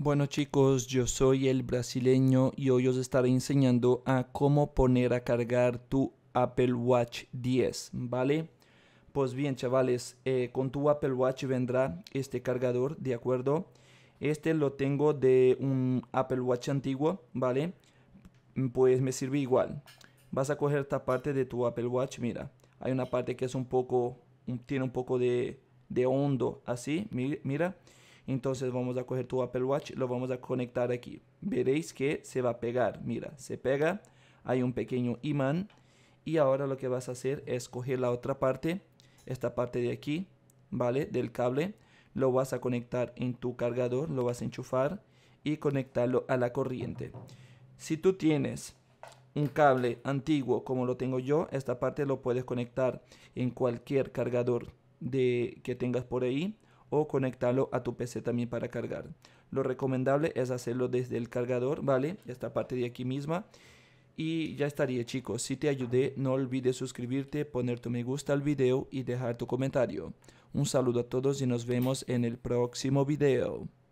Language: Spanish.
Bueno chicos, yo soy el brasileño y hoy os estaré enseñando a cómo poner a cargar tu Apple Watch 10, ¿vale? Pues bien chavales, eh, con tu Apple Watch vendrá este cargador, ¿de acuerdo? Este lo tengo de un Apple Watch antiguo, ¿vale? Pues me sirve igual. Vas a coger esta parte de tu Apple Watch, mira. Hay una parte que es un poco, tiene un poco de, de hondo, así, mira entonces vamos a coger tu Apple Watch, lo vamos a conectar aquí. Veréis que se va a pegar, mira, se pega, hay un pequeño imán y ahora lo que vas a hacer es coger la otra parte, esta parte de aquí, ¿vale? Del cable, lo vas a conectar en tu cargador, lo vas a enchufar y conectarlo a la corriente. Si tú tienes un cable antiguo como lo tengo yo, esta parte lo puedes conectar en cualquier cargador de, que tengas por ahí o conectarlo a tu PC también para cargar. Lo recomendable es hacerlo desde el cargador, ¿vale? Esta parte de aquí misma. Y ya estaría chicos, si te ayudé no olvides suscribirte, poner tu me gusta al video y dejar tu comentario. Un saludo a todos y nos vemos en el próximo video.